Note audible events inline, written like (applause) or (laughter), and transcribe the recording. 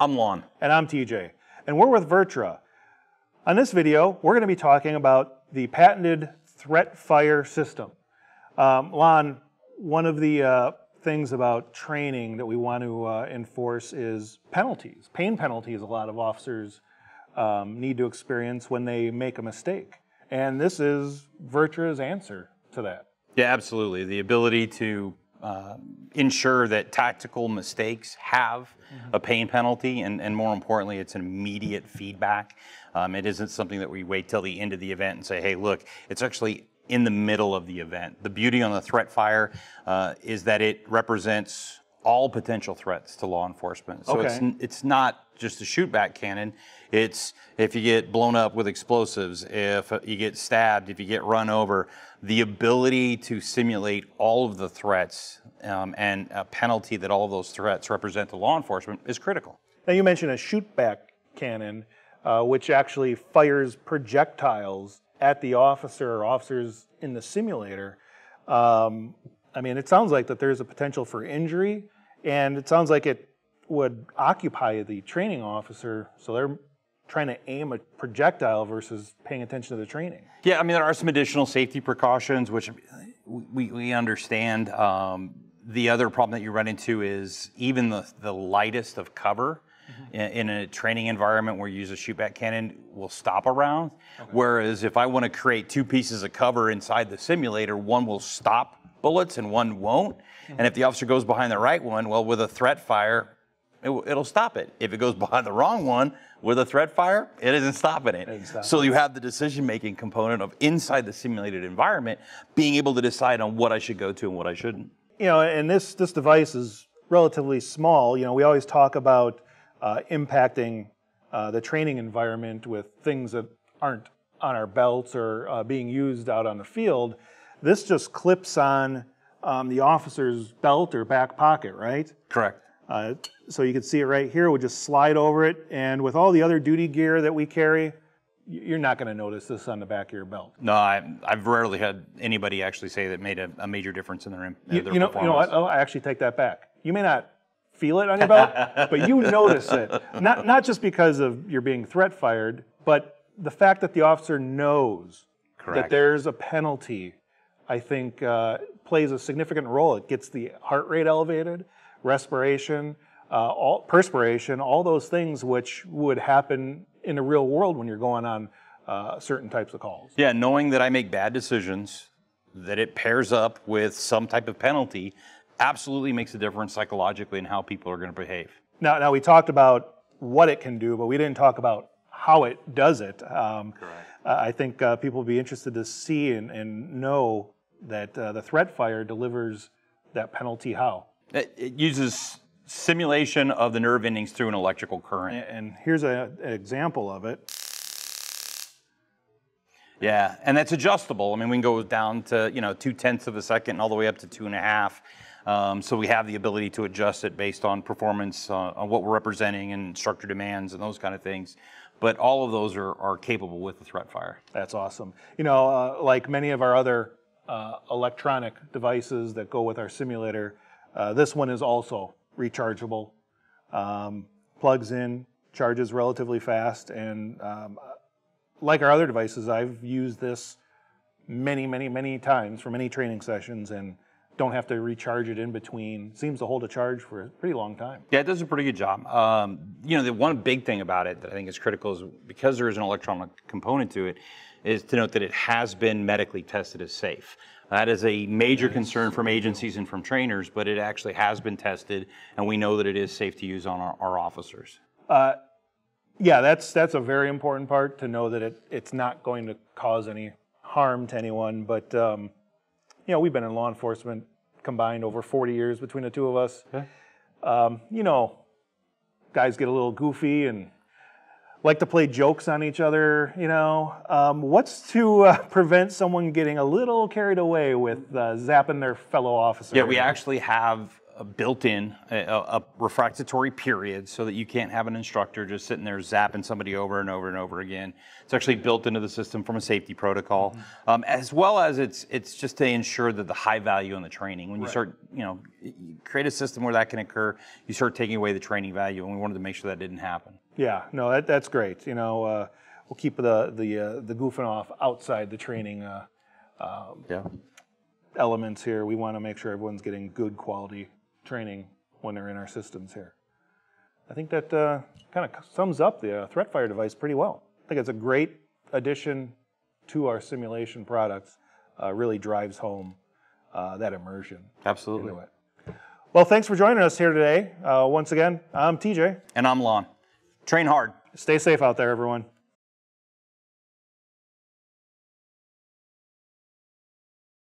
I'm Lon. And I'm TJ. And we're with Vertra. On this video, we're going to be talking about the patented threat fire system. Um, Lon, one of the uh, things about training that we want to uh, enforce is penalties, pain penalties a lot of officers um, need to experience when they make a mistake. And this is Vertra's answer to that. Yeah, absolutely. The ability to uh, ensure that tactical mistakes have mm-hmm. a pain penalty, and, and more importantly, it's an immediate feedback. Um, it isn't something that we wait till the end of the event and say, hey, look, it's actually in the middle of the event. The beauty on the threat fire uh, is that it represents all potential threats to law enforcement. So okay. it's it's not just a shootback cannon. It's if you get blown up with explosives, if uh, you get stabbed, if you get run over, the ability to simulate all of the threats um, and a penalty that all of those threats represent to law enforcement is critical. Now you mentioned a shootback cannon, uh, which actually fires projectiles at the officer or officers in the simulator. Um, I mean, it sounds like that there's a potential for injury and it sounds like it would occupy the training officer, so they're trying to aim a projectile versus paying attention to the training. Yeah, I mean, there are some additional safety precautions, which we, we understand. Um, the other problem that you run into is even the, the lightest of cover mm-hmm. in, a training environment where you use a shootback cannon will stop around. Okay. Whereas if I want to create two pieces of cover inside the simulator, one will stop bullets and one won't. Mm-hmm. And if the officer goes behind the right one, well, with a threat fire, it, will stop it. If it goes (laughs) behind the wrong one with a threat fire, it isn't stopping it. So you have the decision making component of inside the simulated environment being able to decide on what I should go to and what I shouldn't. You know, and this this device is relatively small. You know, we always talk about uh, impacting uh, the training environment with things that aren't on our belts or uh, being used out on the field. This just clips on um, the officer's belt or back pocket, right? Correct. Uh, so you can see it right here. we just slide over it. And with all the other duty gear that we carry, you're not going to notice this on the back of your belt. No, I, have rarely had anybody actually say that made a, a major difference in their, in you, their you know, performance. You know what? Oh, I actually take that back. You may not feel it on your belt, (laughs) but you notice it. Not, not just because of you're being threat fired, but the fact that the officer knows Correct. that there's a penalty I think uh, plays a significant role. It gets the heart rate elevated, respiration, uh, all, perspiration, all those things which would happen in the real world when you're going on uh, certain types of calls. Yeah, knowing that I make bad decisions, that it pairs up with some type of penalty, absolutely makes a difference psychologically in how people are going to behave. Now, now we talked about what it can do, but we didn't talk about how it does it. Um, Correct. I think uh, people will be interested to see and, and know that uh, the threat fire delivers that penalty how? It, it uses simulation of the nerve endings through an electrical current. And, and here's a, an example of it. Yeah, and that's adjustable. I mean, we can go down to you know two tenths of a second, and all the way up to two and a half. Um, so we have the ability to adjust it based on performance, uh, on what we're representing, and instructor demands, and those kind of things. But all of those are, are capable with the threat fire. That's awesome. You know, uh, like many of our other uh, electronic devices that go with our simulator. Uh, this one is also rechargeable, um, plugs in, charges relatively fast, and um, like our other devices, I've used this many, many, many times for many training sessions, and don't have to recharge it in between. Seems to hold a charge for a pretty long time. Yeah, it does a pretty good job. Um, you know, the one big thing about it that I think is critical is because there is an electronic component to it, is to note that it has been medically tested as safe. That is a major concern from agencies and from trainers, but it actually has been tested, and we know that it is safe to use on our, our officers. Uh, yeah, that's that's a very important part to know that it, it's not going to cause any harm to anyone, but. Um, you know, we've been in law enforcement combined over 40 years between the two of us. Okay. Um, you know, guys get a little goofy and like to play jokes on each other, you know. Um, what's to uh, (laughs) prevent someone getting a little carried away with uh, zapping their fellow officer? Yeah, we actually have built in a, a, refractory period so that you can't have an instructor just sitting there zapping somebody over and over and over again. It's actually built into the system from a safety protocol, mm-hmm. um, as well as it's it's just to ensure that the high value in the training. When you right. start, you know, you create a system where that can occur, you start taking away the training value, and we wanted to make sure that didn't happen. Yeah, no, that, that's great. You know, uh, we'll keep the the uh, the goofing off outside the training. Uh, um, yeah elements here. We want to make sure everyone's getting good quality training when they're in our systems here. I think that uh, kind of sums up the uh, threat fire device pretty well. I think it's a great addition to our simulation products. Uh, really drives home uh, that immersion. Absolutely. Well, thanks for joining us here today. Uh, once again, I'm TJ. And I'm Lon. Train hard. Stay safe out there, everyone.